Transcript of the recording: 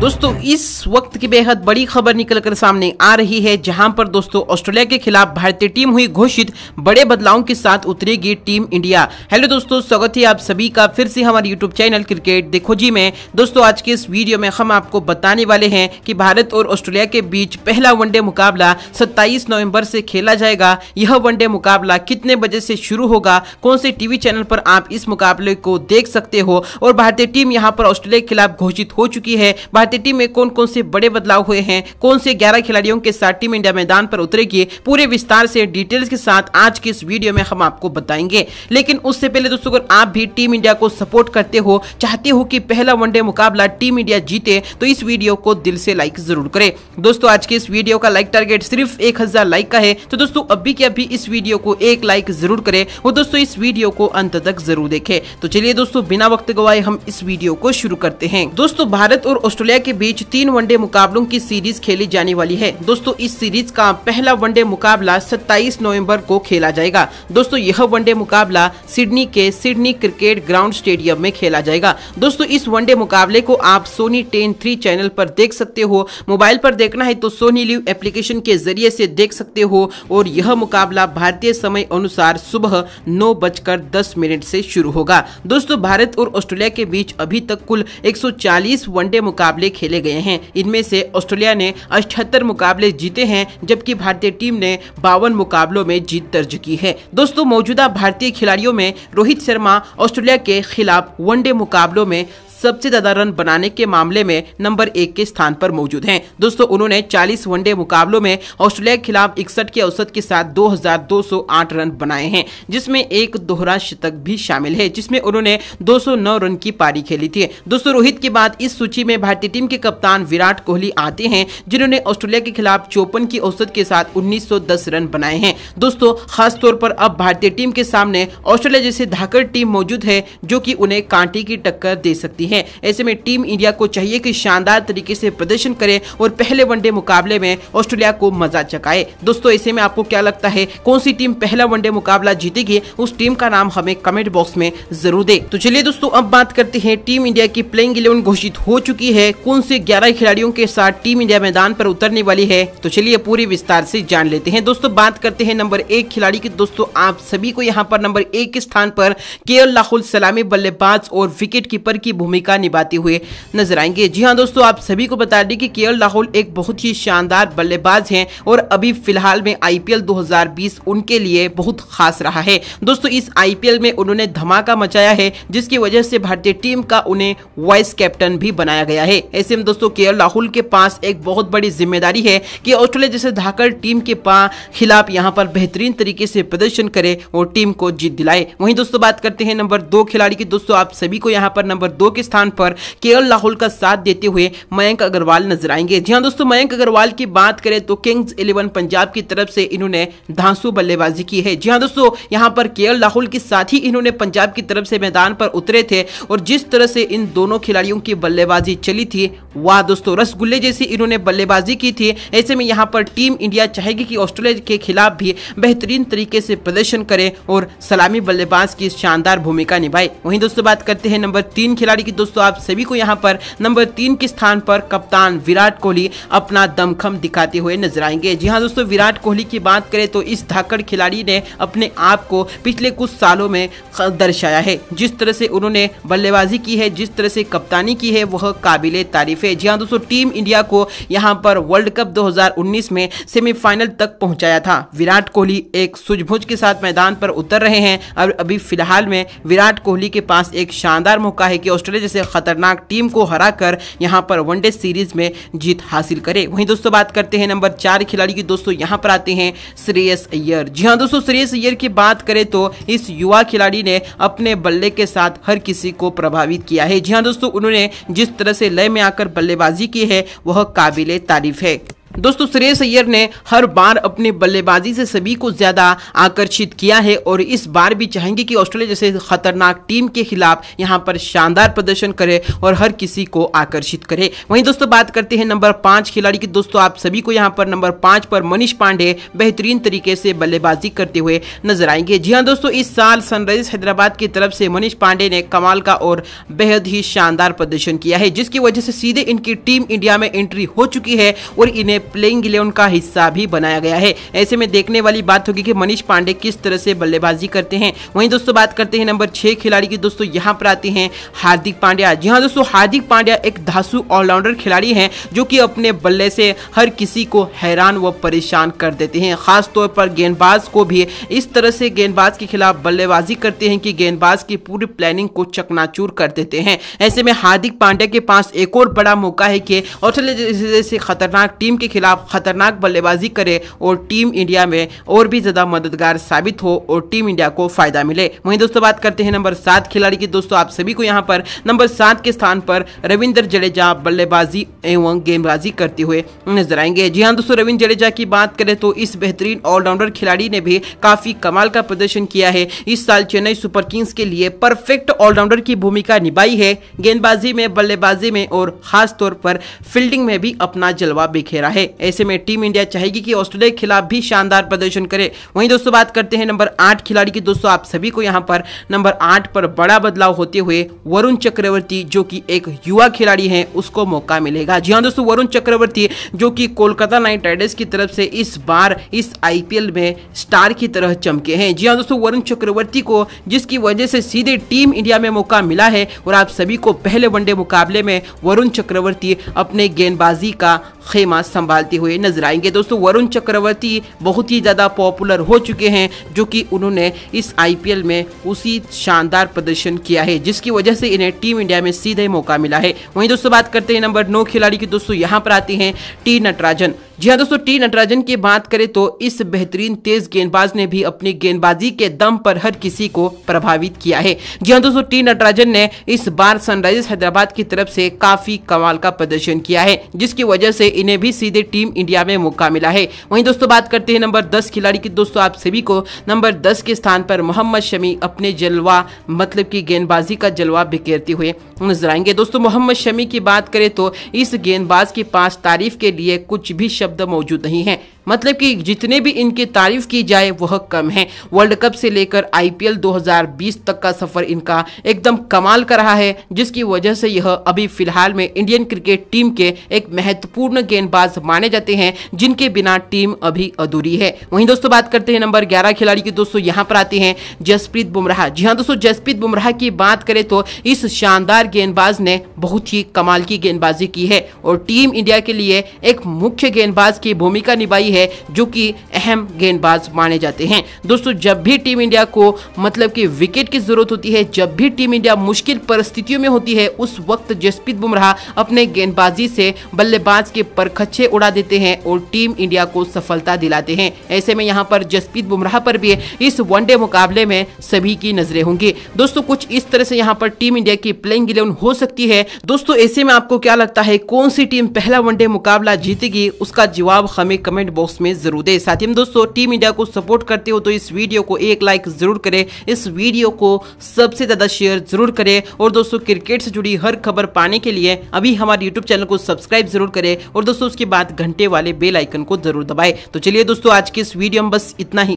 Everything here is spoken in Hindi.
दोस्तों इस वक्त की बेहद बड़ी खबर निकलकर सामने आ रही है जहां पर दोस्तों ऑस्ट्रेलिया के खिलाफ भारतीय टीम हुई घोषित बड़े बदलावों के साथ उतरेगी टीम इंडिया हेलो दोस्तों स्वागत है आप सभी का फिर से हमारे यूट्यूब चैनल क्रिकेट देखो जी में दोस्तों आज के इस वीडियो में हम आपको बताने वाले हैं की भारत और ऑस्ट्रेलिया के बीच पहला वनडे मुकाबला सत्ताईस नवम्बर से खेला जाएगा यह वनडे मुकाबला कितने बजे से शुरू होगा कौन से टीवी चैनल पर आप इस मुकाबले को देख सकते हो और भारतीय टीम यहाँ पर ऑस्ट्रेलिया के खिलाफ घोषित हो चुकी है भारतीय टीम में कौन कौन से बड़े बदलाव हुए हैं कौन से ग्यारह खिलाड़ियों के साथ टीम इंडिया मैदान पर उतरेगी पूरे विस्तार से डिटेल्स के साथ आज के इस वीडियो में हम आपको बताएंगे लेकिन उससे पहले दोस्तों अगर आप भी टीम इंडिया को सपोर्ट करते हो चाहते हो कि पहला वनडे मुकाबला टीम इंडिया जीते तो इस वीडियो को दिल से लाइक जरूर करे दोस्तों आज के इस वीडियो का लाइक टारगेट सिर्फ एक लाइक का है तो दोस्तों अभी के अभी इस वीडियो को एक लाइक जरूर करे और दोस्तों इस वीडियो को अंत तक जरूर देखे तो चलिए दोस्तों बिना वक्त गवाए हम इस वीडियो को शुरू करते हैं दोस्तों भारत और ऑस्ट्रेलिया इंडिया के बीच तीन वनडे मुकाबलों की सीरीज खेली जाने वाली है दोस्तों इस सीरीज का पहला वनडे मुकाबला 27 नवंबर को खेला जाएगा दोस्तों यह वनडे मुकाबला सिडनी के सिडनी क्रिकेट ग्राउंड स्टेडियम में खेला जाएगा दोस्तों इस वनडे मुकाबले को आप सोनी टेन थ्री चैनल पर देख सकते हो मोबाइल पर देखना है तो सोनी लिव एप्लीकेशन के जरिए से देख सकते हो और यह मुकाबला भारतीय समय अनुसार सुबह नौ बजकर दस मिनट से शुरू होगा दोस्तों भारत और ऑस्ट्रेलिया के बीच अभी तक कुल एक वनडे मुकाबले मुकाबले खेले गए हैं इनमें से ऑस्ट्रेलिया ने अठहत्तर मुकाबले जीते हैं जबकि भारतीय टीम ने बावन मुकाबलों में जीत दर्ज की है दोस्तों मौजूदा भारतीय खिलाड़ियों में रोहित शर्मा ऑस्ट्रेलिया के खिलाफ वनडे मुकाबलों में सबसे ज्यादा रन बनाने के मामले में नंबर एक के स्थान पर मौजूद हैं दोस्तों उन्होंने 40 वनडे मुकाबलों में ऑस्ट्रेलिया के खिलाफ इकसठ के औसत के साथ 2,208 रन बनाए हैं जिसमें एक दोहरा शतक भी शामिल है जिसमें उन्होंने 209 रन की पारी खेली थी दोस्तों रोहित के बाद इस सूची में भारतीय टीम के कप्तान विराट कोहली आते हैं जिन्होंने ऑस्ट्रेलिया के खिलाफ चौपन की औसत के साथ उन्नीस रन बनाए हैं दोस्तों खासतौर पर अब भारतीय टीम के सामने ऑस्ट्रेलिया जैसी धाकर टीम मौजूद है जो की उन्हें कांटे की टक्कर दे सकती है रही है ऐसे में टीम इंडिया को चाहिए कि शानदार तरीके से प्रदर्शन करे और पहले वनडे मुकाबले में ऑस्ट्रेलिया को मजा चकाए दोस्तों ऐसे में आपको क्या लगता है कौन सी टीम पहला वनडे मुकाबला जीतेगी उस टीम का नाम हमें कमेंट बॉक्स में जरूर दे तो चलिए दोस्तों अब बात करते हैं टीम इंडिया की प्लेइंग इलेवन घोषित हो चुकी है कौन से ग्यारह खिलाड़ियों के साथ टीम इंडिया मैदान पर उतरने वाली है तो चलिए पूरी विस्तार से जान लेते हैं दोस्तों बात करते हैं नंबर एक खिलाड़ी की दोस्तों आप सभी को यहाँ पर नंबर एक के स्थान पर के राहुल सलामी बल्लेबाज और विकेट कीपर की भूमिका भूमिका निभाते हुए नजर आएंगे जी हाँ दोस्तों आप सभी को बता दें कि के राहुल एक बहुत ही शानदार बल्लेबाज हैं और अभी फिलहाल में आईपीएल 2020 उनके लिए बहुत खास रहा है दोस्तों इस आईपीएल में उन्होंने धमाका मचाया है जिसकी वजह से भारतीय टीम का उन्हें वाइस कैप्टन भी बनाया गया है ऐसे में दोस्तों के राहुल के पास एक बहुत बड़ी जिम्मेदारी है कि ऑस्ट्रेलिया जैसे धाकर टीम के खिलाफ यहाँ पर बेहतरीन तरीके से प्रदर्शन करे और टीम को जीत दिलाए वहीं दोस्तों बात करते हैं नंबर दो खिलाड़ी की दोस्तों आप सभी को यहाँ पर नंबर दो के स्थान पर केएल राहुल का साथ देते हुए मयंक अग्रवाल नजर आएंगे जी हाँ दोस्तों मयंक अग्रवाल की बात करें तो किंग्स इलेवन पंजाब की तरफ से इन्होंने धांसू बल्लेबाजी की है जी हाँ दोस्तों यहाँ पर के राहुल के साथ ही इन्होंने पंजाब की तरफ से मैदान पर उतरे थे और जिस तरह से इन दोनों खिलाड़ियों की बल्लेबाजी चली थी वाह दोस्तों रसगुल्ले जैसी इन्होंने बल्लेबाजी की थी ऐसे में यहाँ पर टीम इंडिया चाहेगी कि ऑस्ट्रेलिया के खिलाफ भी बेहतरीन तरीके से प्रदर्शन करें और सलामी बल्लेबाज की शानदार भूमिका निभाए वहीं दोस्तों बात करते हैं नंबर तीन खिलाड़ी की दोस्तों आप सभी को यहाँ पर नंबर तीन के स्थान पर कप्तान विराट कोहली अपना दमखम दिखाते हुए नजर आएंगे जी हाँ दोस्तों विराट कोहली की बात करें तो इस धाकड़ खिलाड़ी ने अपने आप को पिछले कुछ सालों में दर्शाया है जिस तरह से उन्होंने बल्लेबाजी की है जिस तरह से कप्तानी की है वह काबिल तारीफ है जी हाँ दोस्तों टीम इंडिया को यहाँ पर वर्ल्ड कप दो में सेमीफाइनल तक पहुँचाया था विराट कोहली एक सूझबूझ के साथ मैदान पर उतर रहे हैं और अभी फिलहाल में विराट कोहली के पास एक शानदार मौका है कि ऑस्ट्रेलिया से खतरनाक टीम को हरा कर यहां पर वनडे सीरीज में जीत हासिल करे वहीं दोस्तों बात करते हैं नंबर चार खिलाड़ी की दोस्तों यहां पर आते हैं श्रेयस अय्यर जी हाँ दोस्तों श्रेयस अय्यर की बात करें तो इस युवा खिलाड़ी ने अपने बल्ले के साथ हर किसी को प्रभावित किया है जी हाँ दोस्तों उन्होंने जिस तरह से लय में आकर बल्लेबाजी की है वह काबिल तारीफ है दोस्तों सुरेश अय्यर ने हर बार अपने बल्लेबाजी से सभी को ज्यादा आकर्षित किया है और इस बार भी चाहेंगे कि ऑस्ट्रेलिया जैसे खतरनाक टीम के खिलाफ यहां पर शानदार प्रदर्शन करे और हर किसी को आकर्षित करे वहीं दोस्तों बात करते हैं नंबर पांच खिलाड़ी की दोस्तों आप सभी को यहाँ पर नंबर पांच पर मनीष पांडे बेहतरीन तरीके से बल्लेबाजी करते हुए नजर आएंगे जी हाँ दोस्तों इस साल सनराइजर्स हैदराबाद की तरफ से मनीष पांडे ने कमाल का और बेहद ही शानदार प्रदर्शन किया है जिसकी वजह से सीधे इनकी टीम इंडिया में एंट्री हो चुकी है और इन्हें प्लेइंग इलेवन का हिस्सा भी बनाया गया है ऐसे में देखने वाली बात होगी कि मनीष पांडे किस तरह से बल्लेबाजी करते हैं वहीं दोस्तों बात करते हैं नंबर छह खिलाड़ी की दोस्तों यहाँ पर आते हैं हार्दिक पांड्या जी हाँ दोस्तों हार्दिक पांड्या एक धासु ऑलराउंडर खिलाड़ी हैं जो कि अपने बल्ले से हर किसी को हैरान व परेशान कर देते हैं खासतौर पर गेंदबाज को भी इस तरह से गेंदबाज के खिलाफ बल्लेबाजी करते हैं कि गेंदबाज की पूरी प्लानिंग को चकनाचूर कर देते हैं ऐसे में हार्दिक पांड्या के पास एक और बड़ा मौका है कि ऑस्ट्रेलिया जैसे खतरनाक टीम के खिलाफ खतरनाक बल्लेबाजी करे और टीम इंडिया में और भी ज़्यादा मददगार साबित हो और टीम इंडिया को फायदा मिले वहीं दोस्तों बात करते हैं नंबर सात खिलाड़ी की दोस्तों आप सभी को यहाँ पर नंबर सात के स्थान पर रविंद्र जडेजा बल्लेबाजी एवं गेंदबाजी करते हुए नजर आएंगे जी हाँ दोस्तों रविंद्र जडेजा की बात करें तो इस बेहतरीन ऑलराउंडर खिलाड़ी ने भी काफी कमाल का प्रदर्शन किया है इस साल चेन्नई सुपर किंग्स के लिए परफेक्ट ऑलराउंडर की भूमिका निभाई है गेंदबाजी में बल्लेबाजी में और खासतौर पर फील्डिंग में भी अपना जलवा बिखेरा है है ऐसे में टीम इंडिया चाहेगी कि ऑस्ट्रेलिया के खिलाफ भी शानदार प्रदर्शन करे वहीं दोस्तों बात करते हैं नंबर आठ खिलाड़ी की दोस्तों आप सभी को यहाँ पर नंबर आठ पर बड़ा बदलाव होते हुए वरुण चक्रवर्ती जो कि एक युवा खिलाड़ी है उसको मौका मिलेगा जी हाँ दोस्तों वरुण चक्रवर्ती जो कि कोलकाता नाइट राइडर्स की तरफ से इस बार इस आई में स्टार की तरह चमके हैं जी हाँ दोस्तों वरुण चक्रवर्ती को जिसकी वजह से सीधे टीम इंडिया में मौका मिला है और आप सभी को पहले वनडे मुकाबले में वरुण चक्रवर्ती अपने गेंदबाजी का खेमा संभाल संभालते हुए नजर आएंगे दोस्तों वरुण चक्रवर्ती बहुत ही ज़्यादा पॉपुलर हो चुके हैं जो कि उन्होंने इस आईपीएल में उसी शानदार प्रदर्शन किया है जिसकी वजह से इन्हें टीम इंडिया में सीधे मौका मिला है वहीं दोस्तों बात करते हैं नंबर नौ खिलाड़ी की दोस्तों यहाँ पर आते हैं टी नटराजन जी हाँ दोस्तों टी नटराजन की बात करें तो इस बेहतरीन तेज गेंदबाज ने भी अपनी गेंदबाजी के दम पर हर किसी को प्रभावित किया है जी हाँ दोस्तों टी नटराजन ने इस बार सनराइजर्स हैदराबाद की तरफ से काफी कमाल का प्रदर्शन किया है जिसकी वजह से इन्हें भी सीधे टीम इंडिया में मौका मिला है वहीं दोस्तों बात करते हैं नंबर दस खिलाड़ी की दोस्तों आप सभी को नंबर दस के स्थान पर मोहम्मद शमी अपने जलवा मतलब की गेंदबाजी का जलवा बिखेरते हुए नजर आएंगे दोस्तों मोहम्मद शमी की बात करें तो इस गेंदबाज की पांच तारीफ के लिए कुछ भी शब्द मौजूद नहीं है मतलब कि जितने भी इनकी तारीफ की जाए वह कम है वर्ल्ड कप से लेकर आईपीएल 2020 तक का सफर इनका एकदम कमाल कर रहा है जिसकी वजह से यह अभी फिलहाल में इंडियन क्रिकेट टीम के एक महत्वपूर्ण गेंदबाज माने जाते हैं जिनके बिना टीम अभी अधूरी है वहीं दोस्तों बात करते हैं नंबर ग्यारह खिलाड़ी की दोस्तों यहाँ पर आते हैं जसप्रीत बुमराह जी हाँ दोस्तों जसप्रीत बुमराह की बात करें तो इस शानदार गेंदबाज ने बहुत ही कमाल की गेंदबाजी की है और टीम इंडिया के लिए एक मुख्य गेंदबाज गेंदबाज की भूमिका निभाई है जो कि अहम गेंदबाज माने जाते हैं दोस्तों जब भी टीम इंडिया को मतलब कि विकेट की जरूरत होती है जब भी टीम इंडिया मुश्किल परिस्थितियों में होती है उस वक्त जसप्रीत बुमराह अपने गेंदबाजी से बल्लेबाज के परखच्चे उड़ा देते हैं और टीम इंडिया को सफलता दिलाते हैं ऐसे में यहाँ पर जसप्रीत बुमराह पर भी इस वनडे मुकाबले में सभी की नजरें होंगी दोस्तों कुछ इस तरह से यहाँ पर टीम इंडिया की प्लेइंग इलेवन हो सकती है दोस्तों ऐसे में आपको क्या लगता है कौन सी टीम पहला वनडे मुकाबला जीतेगी उसका जवाब हमें कमेंट बॉक्स में जरूर दें साथ ही दोस्तों टीम इंडिया को सपोर्ट करते हो तो इस वीडियो को एक लाइक जरूर करें इस वीडियो को सबसे ज़्यादा शेयर जरूर करें और दोस्तों क्रिकेट से जुड़ी हर खबर पाने के लिए अभी हमारे यूट्यूब चैनल को सब्सक्राइब जरूर करें और दोस्तों उसके बाद घंटे वाले बेलाइकन को जरूर दबाए तो चलिए दोस्तों आज के इस वीडियो में बस इतना ही